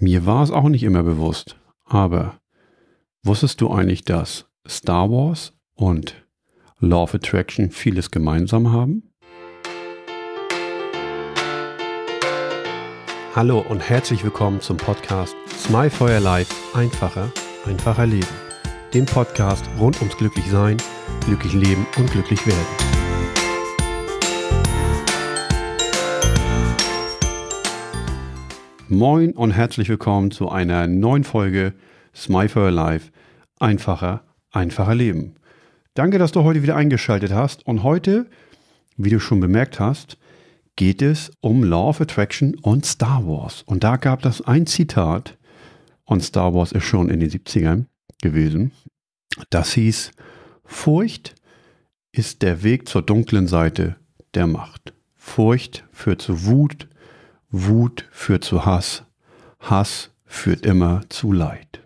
Mir war es auch nicht immer bewusst, aber wusstest du eigentlich, dass Star Wars und Law of Attraction vieles gemeinsam haben? Hallo und herzlich willkommen zum Podcast Smile for Your Life einfacher, einfacher Leben. Dem Podcast rund ums glücklich sein, glücklich leben und glücklich werden. Moin und herzlich willkommen zu einer neuen Folge Smifer Life. Einfacher, einfacher Leben. Danke, dass du heute wieder eingeschaltet hast. Und heute, wie du schon bemerkt hast, geht es um Law of Attraction und Star Wars. Und da gab es ein Zitat, und Star Wars ist schon in den 70ern gewesen, das hieß, Furcht ist der Weg zur dunklen Seite der Macht. Furcht führt zu Wut, Wut führt zu Hass. Hass führt immer zu Leid.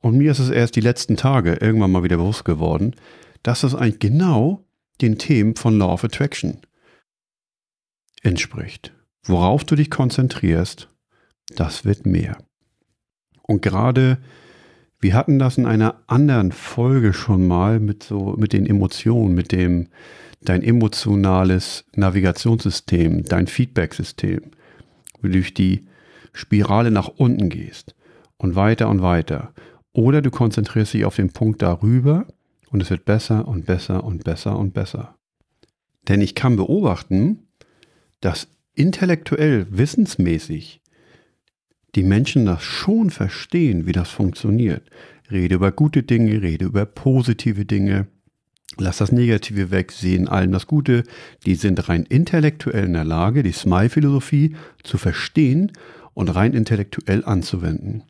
Und mir ist es erst die letzten Tage irgendwann mal wieder bewusst geworden, dass es eigentlich genau den Themen von Law of Attraction entspricht. Worauf du dich konzentrierst, das wird mehr. Und gerade wir hatten das in einer anderen Folge schon mal mit so mit den Emotionen, mit dem dein emotionales Navigationssystem, dein Feedback-System, du durch die Spirale nach unten gehst und weiter und weiter. Oder du konzentrierst dich auf den Punkt darüber und es wird besser und besser und besser und besser. Denn ich kann beobachten, dass intellektuell, wissensmäßig die Menschen das schon verstehen, wie das funktioniert. Rede über gute Dinge, rede über positive Dinge, Lass das Negative weg, sehen allen das Gute. Die sind rein intellektuell in der Lage, die Smile-Philosophie zu verstehen und rein intellektuell anzuwenden.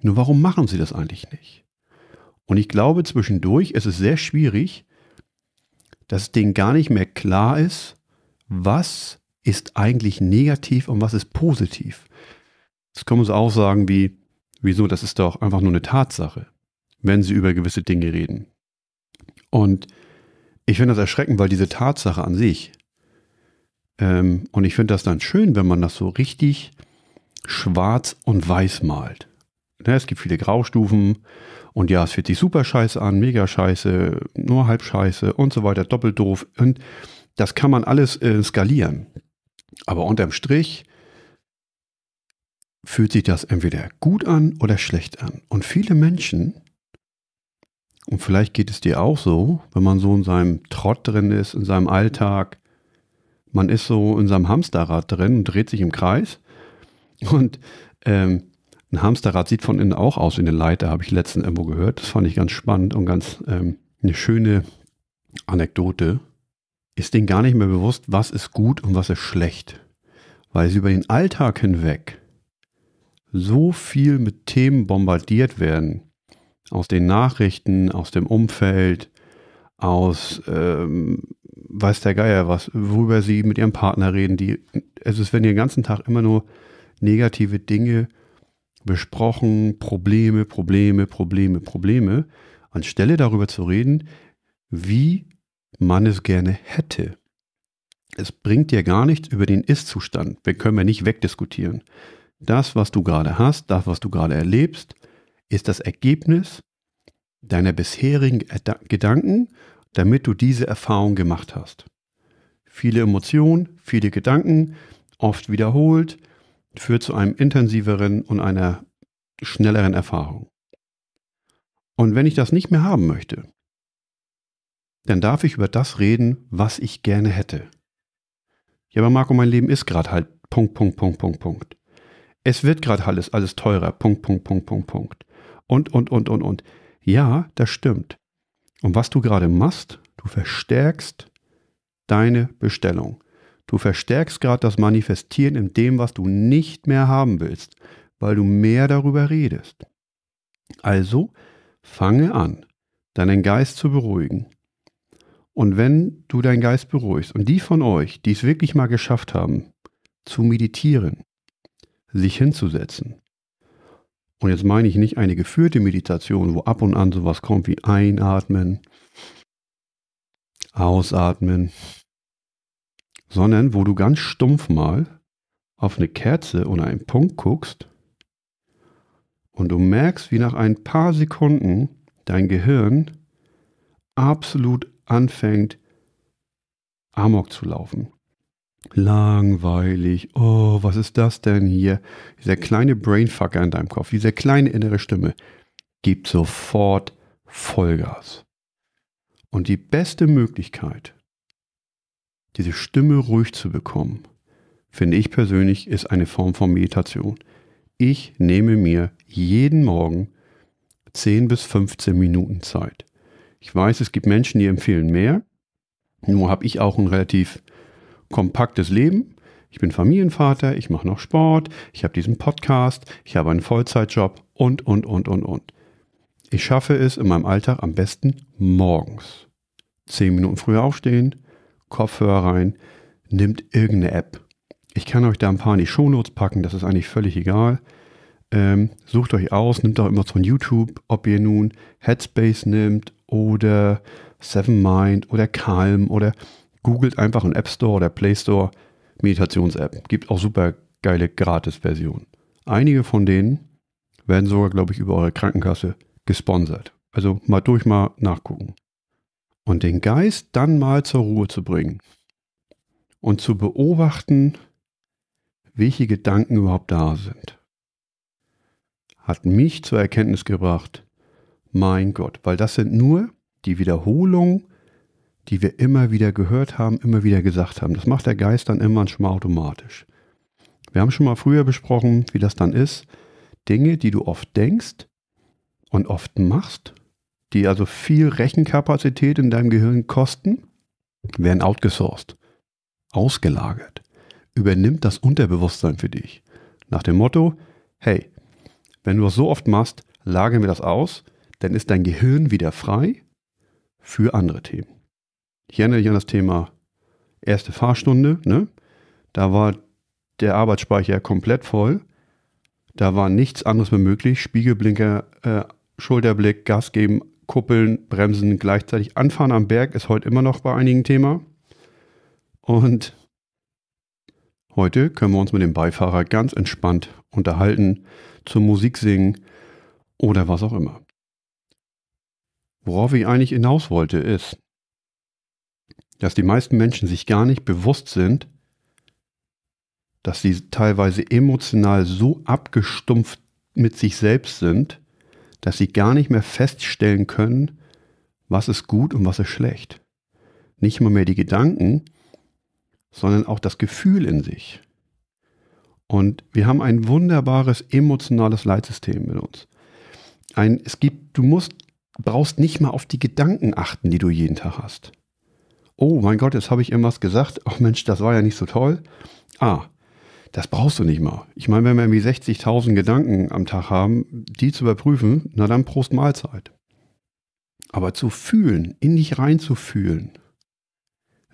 Nur warum machen sie das eigentlich nicht? Und ich glaube, zwischendurch ist es sehr schwierig, dass denen gar nicht mehr klar ist, was ist eigentlich negativ und was ist positiv. Das können sie auch sagen wie, wieso, das ist doch einfach nur eine Tatsache, wenn sie über gewisse Dinge reden. Und ich finde das erschreckend, weil diese Tatsache an sich, ähm, und ich finde das dann schön, wenn man das so richtig schwarz und weiß malt. Ja, ne, es gibt viele Graustufen und ja, es fühlt sich super scheiße an, mega scheiße, nur halb scheiße und so weiter, doppelt doof. Und das kann man alles äh, skalieren. Aber unterm Strich fühlt sich das entweder gut an oder schlecht an. Und viele Menschen und vielleicht geht es dir auch so, wenn man so in seinem Trott drin ist, in seinem Alltag. Man ist so in seinem Hamsterrad drin und dreht sich im Kreis. Und ähm, ein Hamsterrad sieht von innen auch aus wie eine Leiter, habe ich letztens irgendwo gehört. Das fand ich ganz spannend und ganz ähm, eine schöne Anekdote. Ist denen gar nicht mehr bewusst, was ist gut und was ist schlecht. Weil sie über den Alltag hinweg so viel mit Themen bombardiert werden, aus den Nachrichten, aus dem Umfeld, aus ähm, weiß der Geier was, worüber sie mit ihrem Partner reden. Die, es ist, wenn ihr den ganzen Tag immer nur negative Dinge besprochen, Probleme, Probleme, Probleme, Probleme, anstelle darüber zu reden, wie man es gerne hätte. Es bringt dir gar nichts über den Ist-Zustand. Wir können wir nicht wegdiskutieren. Das, was du gerade hast, das, was du gerade erlebst, ist das Ergebnis deiner bisherigen Gedanken, damit du diese Erfahrung gemacht hast. Viele Emotionen, viele Gedanken, oft wiederholt, führt zu einem intensiveren und einer schnelleren Erfahrung. Und wenn ich das nicht mehr haben möchte, dann darf ich über das reden, was ich gerne hätte. Ja, aber Marco, mein Leben ist gerade halt Punkt, Punkt, Punkt, Punkt, Punkt. Es wird gerade alles, alles teurer, Punkt, Punkt, Punkt, Punkt, Punkt und, und, und, und, und. Ja, das stimmt. Und was du gerade machst, du verstärkst deine Bestellung. Du verstärkst gerade das Manifestieren in dem, was du nicht mehr haben willst, weil du mehr darüber redest. Also fange an, deinen Geist zu beruhigen. Und wenn du deinen Geist beruhigst und die von euch, die es wirklich mal geschafft haben, zu meditieren, sich hinzusetzen, und jetzt meine ich nicht eine geführte Meditation, wo ab und an sowas kommt wie einatmen, ausatmen, sondern wo du ganz stumpf mal auf eine Kerze oder einen Punkt guckst und du merkst, wie nach ein paar Sekunden dein Gehirn absolut anfängt, Amok zu laufen. Langweilig. Oh, was ist das denn hier? Dieser kleine Brainfucker in deinem Kopf, diese kleine innere Stimme gibt sofort Vollgas. Und die beste Möglichkeit, diese Stimme ruhig zu bekommen, finde ich persönlich, ist eine Form von Meditation. Ich nehme mir jeden Morgen 10 bis 15 Minuten Zeit. Ich weiß, es gibt Menschen, die empfehlen mehr. Nur habe ich auch einen relativ kompaktes Leben. Ich bin Familienvater, ich mache noch Sport, ich habe diesen Podcast, ich habe einen Vollzeitjob und, und, und, und, und. Ich schaffe es in meinem Alltag am besten morgens. Zehn Minuten früher aufstehen, Kopfhörer rein, nimmt irgendeine App. Ich kann euch da ein paar in die Shownotes packen, das ist eigentlich völlig egal. Ähm, sucht euch aus, nimmt auch immer von YouTube, ob ihr nun Headspace nimmt oder Seven Mind oder Calm oder googelt einfach im App Store oder Play Store Meditations-App. Gibt auch super geile Gratis-Versionen. Einige von denen werden sogar, glaube ich, über eure Krankenkasse gesponsert. Also mal durch, mal nachgucken. Und den Geist dann mal zur Ruhe zu bringen und zu beobachten, welche Gedanken überhaupt da sind, hat mich zur Erkenntnis gebracht, mein Gott, weil das sind nur die Wiederholungen die wir immer wieder gehört haben, immer wieder gesagt haben. Das macht der Geist dann immer schon mal automatisch. Wir haben schon mal früher besprochen, wie das dann ist. Dinge, die du oft denkst und oft machst, die also viel Rechenkapazität in deinem Gehirn kosten, werden outgesourced, ausgelagert, übernimmt das Unterbewusstsein für dich. Nach dem Motto, hey, wenn du das so oft machst, lagern wir das aus, dann ist dein Gehirn wieder frei für andere Themen. Ich erinnere mich an das Thema erste Fahrstunde. Ne? Da war der Arbeitsspeicher komplett voll. Da war nichts anderes mehr möglich. Spiegelblinker, äh, Schulterblick, Gas geben, Kuppeln, Bremsen gleichzeitig. Anfahren am Berg ist heute immer noch bei einigen Thema. Und heute können wir uns mit dem Beifahrer ganz entspannt unterhalten, zur Musik singen oder was auch immer. Worauf ich eigentlich hinaus wollte, ist, dass die meisten Menschen sich gar nicht bewusst sind, dass sie teilweise emotional so abgestumpft mit sich selbst sind, dass sie gar nicht mehr feststellen können, was ist gut und was ist schlecht. Nicht mal mehr die Gedanken, sondern auch das Gefühl in sich. Und wir haben ein wunderbares emotionales Leitsystem mit uns. Ein, es gibt, du musst, brauchst nicht mal auf die Gedanken achten, die du jeden Tag hast oh mein Gott, jetzt habe ich irgendwas gesagt, ach oh Mensch, das war ja nicht so toll. Ah, das brauchst du nicht mal. Ich meine, wenn wir irgendwie 60.000 Gedanken am Tag haben, die zu überprüfen, na dann Prost Mahlzeit. Aber zu fühlen, in dich reinzufühlen,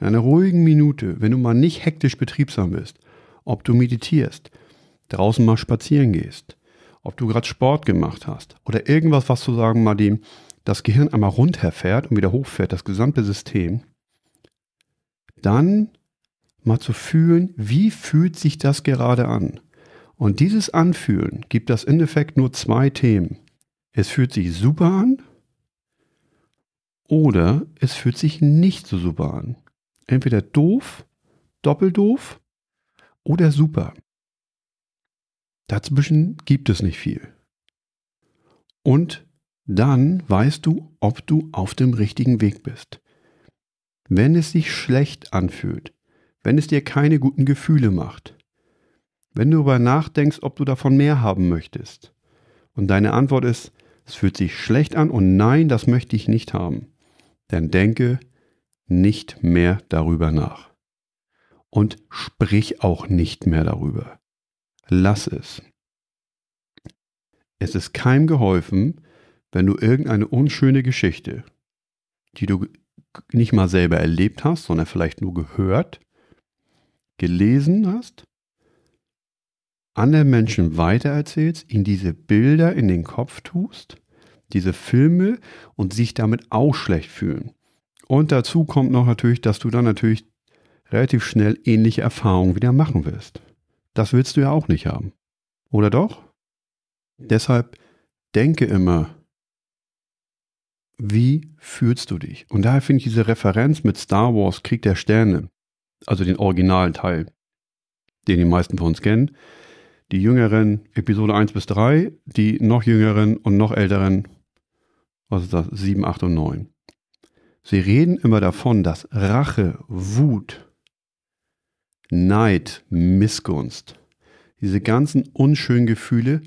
in einer ruhigen Minute, wenn du mal nicht hektisch betriebsam bist, ob du meditierst, draußen mal spazieren gehst, ob du gerade Sport gemacht hast oder irgendwas, was sozusagen mal dem, das Gehirn einmal runterfährt und wieder hochfährt, das gesamte System, dann mal zu fühlen, wie fühlt sich das gerade an. Und dieses Anfühlen gibt das im Endeffekt nur zwei Themen. Es fühlt sich super an oder es fühlt sich nicht so super an. Entweder doof, doppeldoof oder super. Dazwischen gibt es nicht viel. Und dann weißt du, ob du auf dem richtigen Weg bist. Wenn es sich schlecht anfühlt, wenn es dir keine guten Gefühle macht, wenn du darüber nachdenkst, ob du davon mehr haben möchtest und deine Antwort ist, es fühlt sich schlecht an und nein, das möchte ich nicht haben, dann denke nicht mehr darüber nach. Und sprich auch nicht mehr darüber. Lass es. Es ist keinem geholfen, wenn du irgendeine unschöne Geschichte, die du nicht mal selber erlebt hast, sondern vielleicht nur gehört, gelesen hast, anderen Menschen weitererzählst, ihnen diese Bilder in den Kopf tust, diese Filme und sich damit auch schlecht fühlen. Und dazu kommt noch natürlich, dass du dann natürlich relativ schnell ähnliche Erfahrungen wieder machen wirst. Das willst du ja auch nicht haben. Oder doch? Deshalb denke immer, wie fühlst du dich? Und daher finde ich diese Referenz mit Star Wars Krieg der Sterne, also den originalen Teil, den die meisten von uns kennen, die jüngeren Episode 1 bis 3, die noch jüngeren und noch älteren, was ist das, 7, 8 und 9. Sie reden immer davon, dass Rache, Wut, Neid, Missgunst, diese ganzen unschönen Gefühle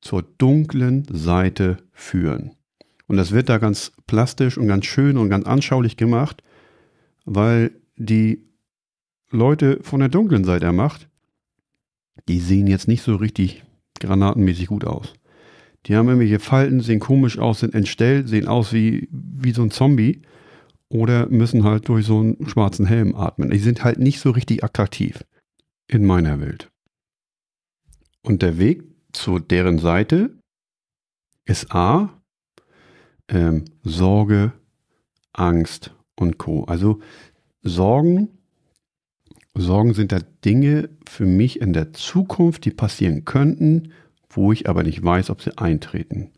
zur dunklen Seite führen. Und das wird da ganz plastisch und ganz schön und ganz anschaulich gemacht, weil die Leute von der dunklen Seite der Macht, die sehen jetzt nicht so richtig granatenmäßig gut aus. Die haben irgendwelche Falten, sehen komisch aus, sind entstellt, sehen aus wie, wie so ein Zombie oder müssen halt durch so einen schwarzen Helm atmen. Die sind halt nicht so richtig attraktiv in meiner Welt. Und der Weg zu deren Seite ist A, ähm, Sorge, Angst und Co. Also Sorgen, Sorgen sind da Dinge für mich in der Zukunft, die passieren könnten, wo ich aber nicht weiß, ob sie eintreten.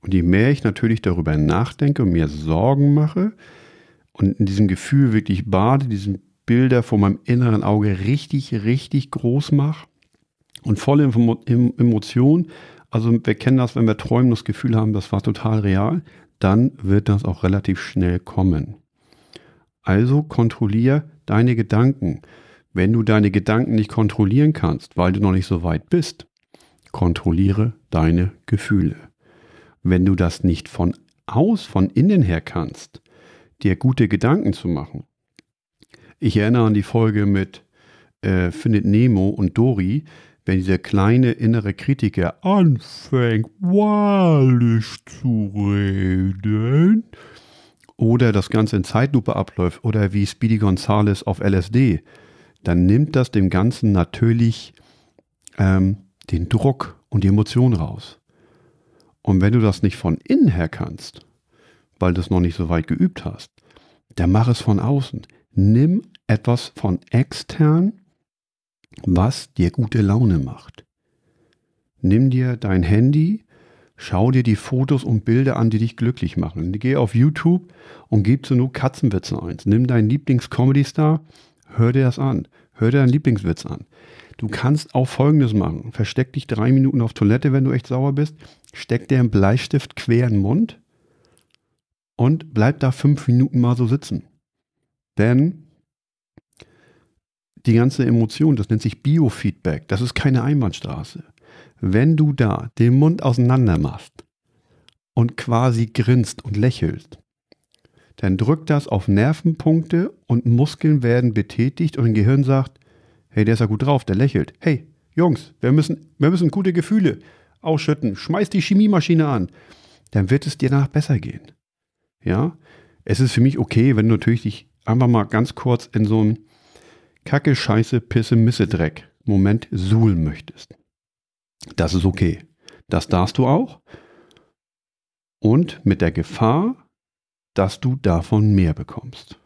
Und je mehr ich natürlich darüber nachdenke und mir Sorgen mache und in diesem Gefühl wirklich bade, diesen Bilder vor meinem inneren Auge richtig, richtig groß mache und volle Emotionen, also wir kennen das, wenn wir träumen, das Gefühl haben, das war total real, dann wird das auch relativ schnell kommen. Also kontrolliere deine Gedanken. Wenn du deine Gedanken nicht kontrollieren kannst, weil du noch nicht so weit bist, kontrolliere deine Gefühle. Wenn du das nicht von aus, von innen her kannst, dir gute Gedanken zu machen. Ich erinnere an die Folge mit äh, Findet Nemo und Dori, wenn dieser kleine innere Kritiker anfängt, wahrlich zu reden, oder das Ganze in Zeitlupe abläuft, oder wie Speedy Gonzales auf LSD, dann nimmt das dem Ganzen natürlich ähm, den Druck und die Emotion raus. Und wenn du das nicht von innen her kannst, weil du es noch nicht so weit geübt hast, dann mach es von außen. Nimm etwas von extern was dir gute Laune macht. Nimm dir dein Handy, schau dir die Fotos und Bilder an, die dich glücklich machen. Geh auf YouTube und gib zu nur Katzenwitze eins. Nimm deinen Lieblings-Comedy-Star, hör dir das an. Hör dir deinen Lieblingswitz an. Du kannst auch Folgendes machen. Versteck dich drei Minuten auf Toilette, wenn du echt sauer bist. Steck dir einen Bleistift quer in den Mund und bleib da fünf Minuten mal so sitzen. Denn die ganze Emotion, das nennt sich Biofeedback, das ist keine Einbahnstraße. Wenn du da den Mund auseinander machst und quasi grinst und lächelst, dann drückt das auf Nervenpunkte und Muskeln werden betätigt und ein Gehirn sagt, hey, der ist ja gut drauf, der lächelt. Hey, Jungs, wir müssen, wir müssen gute Gefühle ausschütten, schmeiß die Chemiemaschine an. Dann wird es dir danach besser gehen. Ja, es ist für mich okay, wenn du natürlich dich einfach mal ganz kurz in so einem Kacke, Scheiße, Pisse, Misse, Dreck Moment suhlen möchtest. Das ist okay. Das darfst du auch. Und mit der Gefahr, dass du davon mehr bekommst.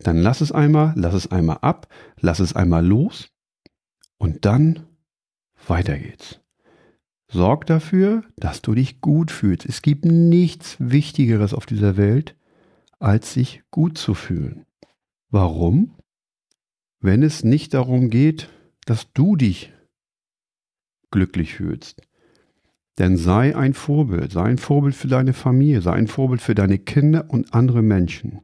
Dann lass es einmal, lass es einmal ab, lass es einmal los und dann weiter geht's. Sorg dafür, dass du dich gut fühlst. Es gibt nichts Wichtigeres auf dieser Welt, als sich gut zu fühlen. Warum? wenn es nicht darum geht, dass du dich glücklich fühlst. Denn sei ein Vorbild, sei ein Vorbild für deine Familie, sei ein Vorbild für deine Kinder und andere Menschen.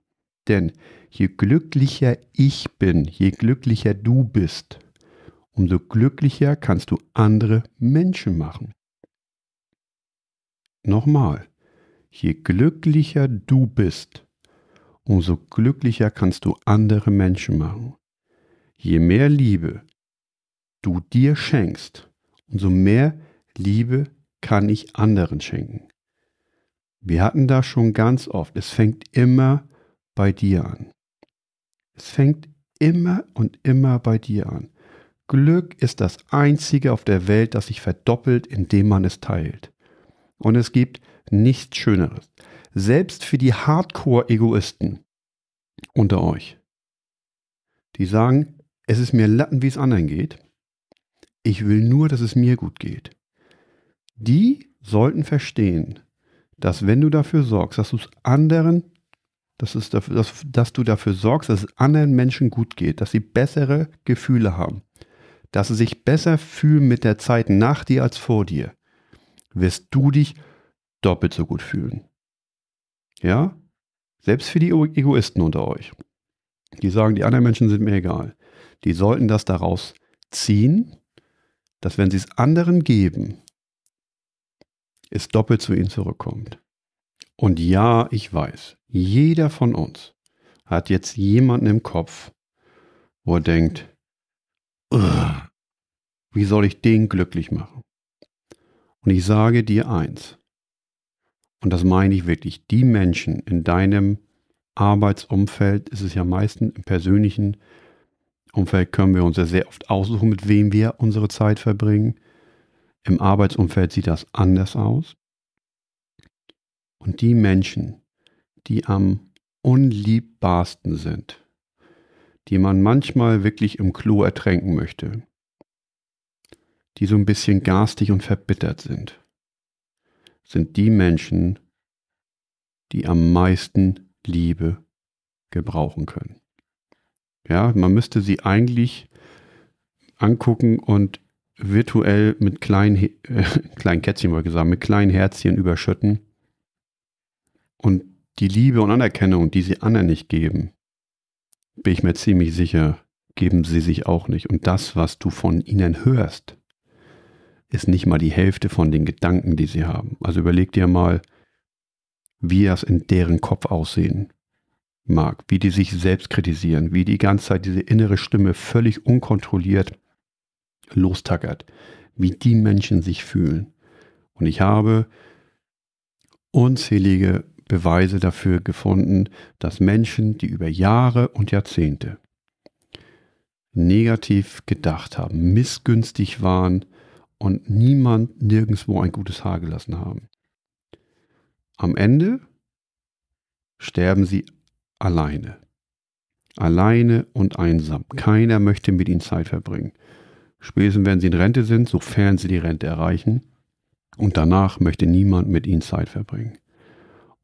Denn je glücklicher ich bin, je glücklicher du bist, umso glücklicher kannst du andere Menschen machen. Nochmal, je glücklicher du bist, umso glücklicher kannst du andere Menschen machen je mehr Liebe du dir schenkst, umso mehr Liebe kann ich anderen schenken. Wir hatten das schon ganz oft, es fängt immer bei dir an. Es fängt immer und immer bei dir an. Glück ist das Einzige auf der Welt, das sich verdoppelt, indem man es teilt. Und es gibt nichts Schöneres. Selbst für die Hardcore-Egoisten unter euch. Die sagen, es ist mir Latten, wie es anderen geht. Ich will nur, dass es mir gut geht. Die sollten verstehen, dass wenn du dafür sorgst, dass du es anderen, dass, es dafür, dass, dass du dafür sorgst, dass es anderen Menschen gut geht, dass sie bessere Gefühle haben, dass sie sich besser fühlen mit der Zeit nach dir als vor dir, wirst du dich doppelt so gut fühlen. Ja? Selbst für die Egoisten unter euch. Die sagen, die anderen Menschen sind mir egal die sollten das daraus ziehen, dass wenn sie es anderen geben, es doppelt zu ihnen zurückkommt. Und ja, ich weiß, jeder von uns hat jetzt jemanden im Kopf, wo er denkt, wie soll ich den glücklich machen? Und ich sage dir eins, und das meine ich wirklich, die Menschen in deinem Arbeitsumfeld, ist es ja meistens im persönlichen, Umfeld können wir uns ja sehr oft aussuchen, mit wem wir unsere Zeit verbringen. Im Arbeitsumfeld sieht das anders aus. Und die Menschen, die am unliebbarsten sind, die man manchmal wirklich im Klo ertränken möchte, die so ein bisschen garstig und verbittert sind, sind die Menschen, die am meisten Liebe gebrauchen können. Ja, man müsste sie eigentlich angucken und virtuell mit kleinen, äh, kleinen Kätzchen, mal gesagt, mit kleinen Herzchen überschütten und die Liebe und Anerkennung, die sie anderen nicht geben, bin ich mir ziemlich sicher, geben sie sich auch nicht. Und das, was du von ihnen hörst, ist nicht mal die Hälfte von den Gedanken, die sie haben. Also überleg dir mal, wie das in deren Kopf aussehen mag, wie die sich selbst kritisieren, wie die ganze Zeit diese innere Stimme völlig unkontrolliert lostackert, wie die Menschen sich fühlen. Und ich habe unzählige Beweise dafür gefunden, dass Menschen, die über Jahre und Jahrzehnte negativ gedacht haben, missgünstig waren und niemand nirgendwo ein gutes Haar gelassen haben. Am Ende sterben sie alleine. Alleine und einsam. Keiner möchte mit ihnen Zeit verbringen. Spätestens, wenn sie in Rente sind, sofern sie die Rente erreichen. Und danach möchte niemand mit ihnen Zeit verbringen.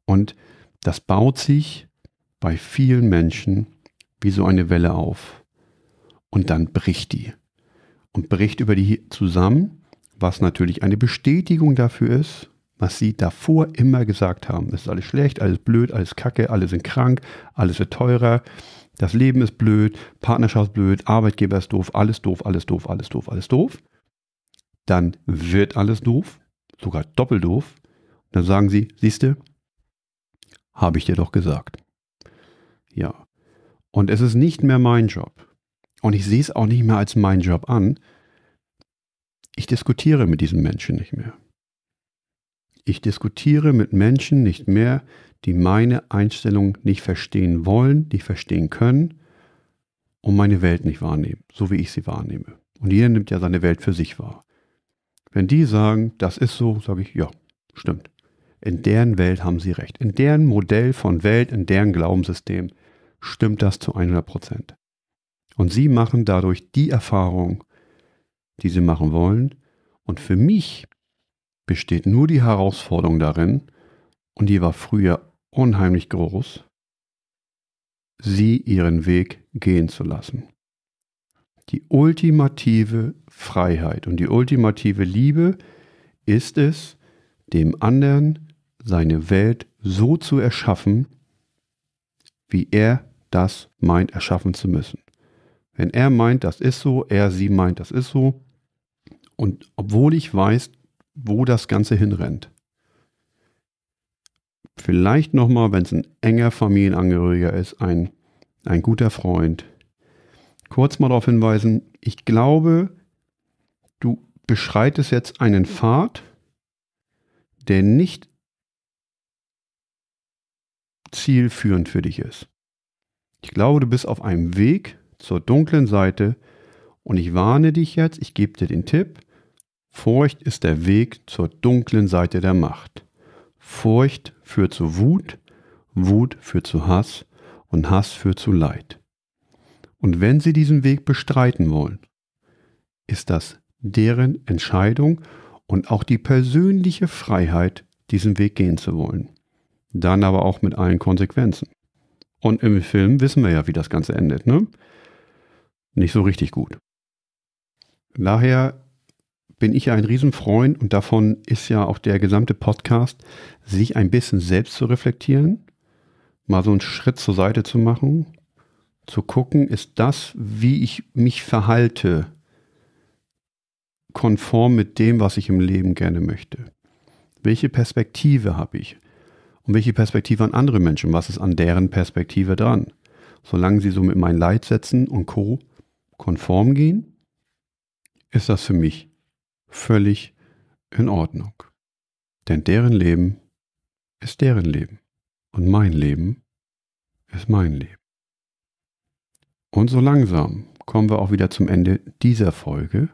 Und das baut sich bei vielen Menschen wie so eine Welle auf. Und dann bricht die. Und bricht über die zusammen, was natürlich eine Bestätigung dafür ist, was sie davor immer gesagt haben. Es ist alles schlecht, alles blöd, alles kacke, alle sind krank, alles wird teurer, das Leben ist blöd, Partnerschaft ist blöd, Arbeitgeber ist doof, alles doof, alles doof, alles doof, alles doof. Dann wird alles doof, sogar doppelt doof. Dann sagen sie, siehste, habe ich dir doch gesagt. Ja. Und es ist nicht mehr mein Job. Und ich sehe es auch nicht mehr als mein Job an. Ich diskutiere mit diesen Menschen nicht mehr. Ich diskutiere mit Menschen nicht mehr, die meine Einstellung nicht verstehen wollen, nicht verstehen können und meine Welt nicht wahrnehmen, so wie ich sie wahrnehme. Und jeder nimmt ja seine Welt für sich wahr. Wenn die sagen, das ist so, sage ich, ja, stimmt. In deren Welt haben sie recht. In deren Modell von Welt, in deren Glaubenssystem stimmt das zu 100 Prozent. Und sie machen dadurch die Erfahrung, die sie machen wollen. Und für mich besteht nur die Herausforderung darin, und die war früher unheimlich groß, sie ihren Weg gehen zu lassen. Die ultimative Freiheit und die ultimative Liebe ist es, dem anderen seine Welt so zu erschaffen, wie er das meint erschaffen zu müssen. Wenn er meint, das ist so, er sie meint, das ist so, und obwohl ich weiß, wo das Ganze hinrennt. Vielleicht nochmal, wenn es ein enger Familienangehöriger ist, ein, ein guter Freund. Kurz mal darauf hinweisen, ich glaube, du beschreitest jetzt einen Pfad, der nicht zielführend für dich ist. Ich glaube, du bist auf einem Weg zur dunklen Seite und ich warne dich jetzt, ich gebe dir den Tipp, Furcht ist der Weg zur dunklen Seite der Macht. Furcht führt zu Wut, Wut führt zu Hass und Hass führt zu Leid. Und wenn sie diesen Weg bestreiten wollen, ist das deren Entscheidung und auch die persönliche Freiheit, diesen Weg gehen zu wollen. Dann aber auch mit allen Konsequenzen. Und im Film wissen wir ja, wie das Ganze endet, ne? Nicht so richtig gut. Daher bin ich ja ein Riesenfreund und davon ist ja auch der gesamte Podcast, sich ein bisschen selbst zu reflektieren, mal so einen Schritt zur Seite zu machen, zu gucken, ist das, wie ich mich verhalte, konform mit dem, was ich im Leben gerne möchte? Welche Perspektive habe ich? Und welche Perspektive an andere Menschen? Was ist an deren Perspektive dran? Solange sie so mit meinen Leitsätzen und Co. konform gehen, ist das für mich völlig in Ordnung. Denn deren Leben ist deren Leben und mein Leben ist mein Leben. Und so langsam kommen wir auch wieder zum Ende dieser Folge.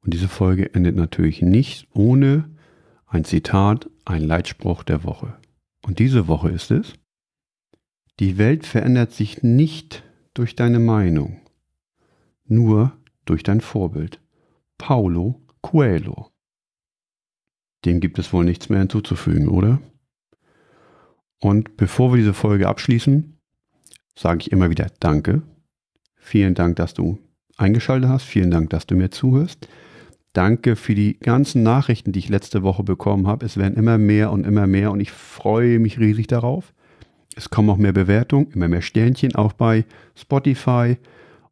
Und diese Folge endet natürlich nicht ohne ein Zitat, ein Leitspruch der Woche. Und diese Woche ist es, die Welt verändert sich nicht durch deine Meinung, nur durch dein Vorbild. Paulo Coelho. Dem gibt es wohl nichts mehr hinzuzufügen, oder? Und bevor wir diese Folge abschließen, sage ich immer wieder Danke. Vielen Dank, dass du eingeschaltet hast. Vielen Dank, dass du mir zuhörst. Danke für die ganzen Nachrichten, die ich letzte Woche bekommen habe. Es werden immer mehr und immer mehr und ich freue mich riesig darauf. Es kommen auch mehr Bewertungen, immer mehr Sternchen, auch bei Spotify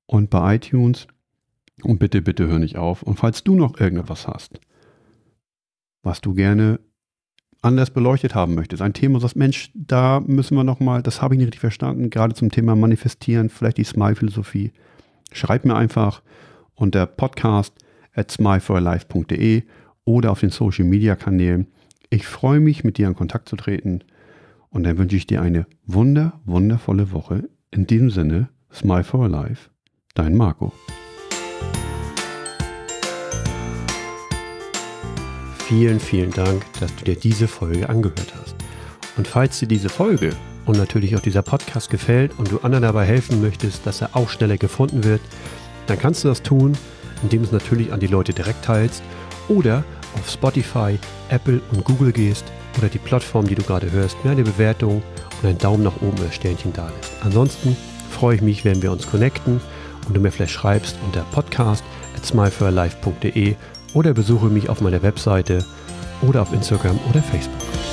und bei iTunes. Und bitte, bitte hör nicht auf. Und falls du noch irgendetwas hast, was du gerne anders beleuchtet haben möchtest, ein Thema, das Mensch, da müssen wir nochmal, das habe ich nicht richtig verstanden, gerade zum Thema Manifestieren, vielleicht die Smile-Philosophie, schreib mir einfach unter podcast at smileforlife.de oder auf den Social-Media-Kanälen. Ich freue mich, mit dir in Kontakt zu treten und dann wünsche ich dir eine wunder, wundervolle Woche. In diesem Sinne, Smile for Life, dein Marco. vielen, vielen Dank, dass du dir diese Folge angehört hast. Und falls dir diese Folge und natürlich auch dieser Podcast gefällt und du anderen dabei helfen möchtest, dass er auch schneller gefunden wird, dann kannst du das tun, indem du es natürlich an die Leute direkt teilst oder auf Spotify, Apple und Google gehst oder die Plattform, die du gerade hörst, mir eine Bewertung und einen Daumen nach oben oder Sternchen da lässt. Ansonsten freue ich mich, wenn wir uns connecten und du mir vielleicht schreibst unter podcast at smileforlife.de oder besuche mich auf meiner Webseite oder auf Instagram oder Facebook.